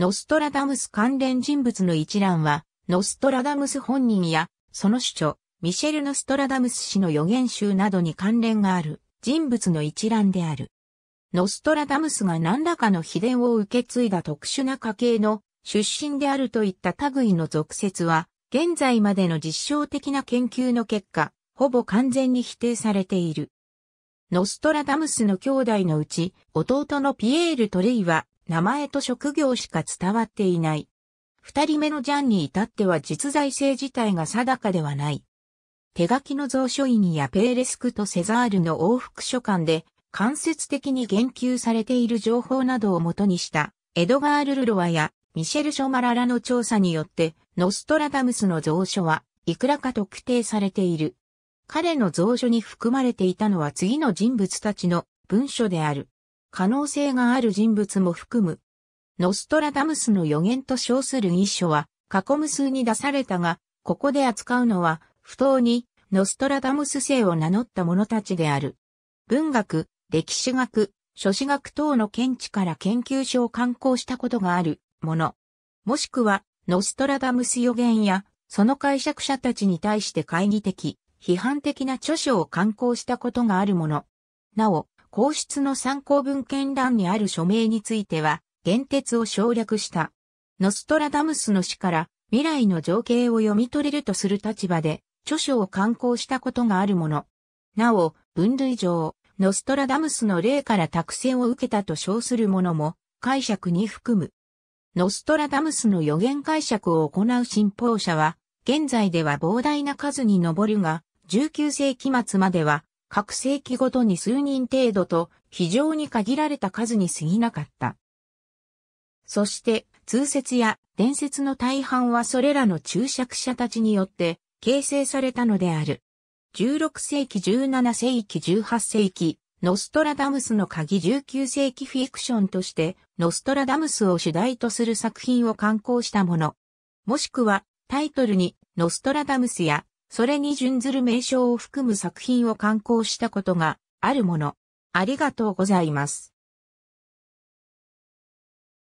ノストラダムス関連人物の一覧は、ノストラダムス本人や、その主著、ミシェル・ノストラダムス氏の予言集などに関連がある人物の一覧である。ノストラダムスが何らかの秘伝を受け継いだ特殊な家系の出身であるといった類の俗説は、現在までの実証的な研究の結果、ほぼ完全に否定されている。ノストラダムスの兄弟のうち、弟のピエール・トレイは名前と職業しか伝わっていない。二人目のジャンに至っては実在性自体が定かではない。手書きの蔵書院やペーレスクとセザールの往復書簡で間接的に言及されている情報などをもとにしたエドガール・ルロワやミシェル・ショマララの調査によってノストラダムスの蔵書はいくらか特定されている。彼の蔵書に含まれていたのは次の人物たちの文書である。可能性がある人物も含む。ノストラダムスの予言と称する遺書は、過去無数に出されたが、ここで扱うのは、不当に、ノストラダムス姓を名乗った者たちである。文学、歴史学、諸子学等の見地から研究所を刊行したことがあるもの。もしくは、ノストラダムス予言や、その解釈者たちに対して懐疑的、批判的な著書を刊行したことがあるもの。なお、皇室の参考文献欄にある署名については、原鉄を省略した。ノストラダムスの死から未来の情景を読み取れるとする立場で、著書を刊行したことがあるもの。なお、分類上、ノストラダムスの例から託成を受けたと称するものも、解釈に含む。ノストラダムスの予言解釈を行う信奉者は、現在では膨大な数に上るが、19世紀末までは各世紀ごとに数人程度と非常に限られた数に過ぎなかった。そして、通説や伝説の大半はそれらの注釈者たちによって形成されたのである。16世紀17世紀18世紀、ノストラダムスの鍵19世紀フィクションとして、ノストラダムスを主題とする作品を刊行したもの。もしくは、タイトルに、ノストラダムスやそれに準ずる名称を含む作品を刊行したことがあるもの。ありがとうございます。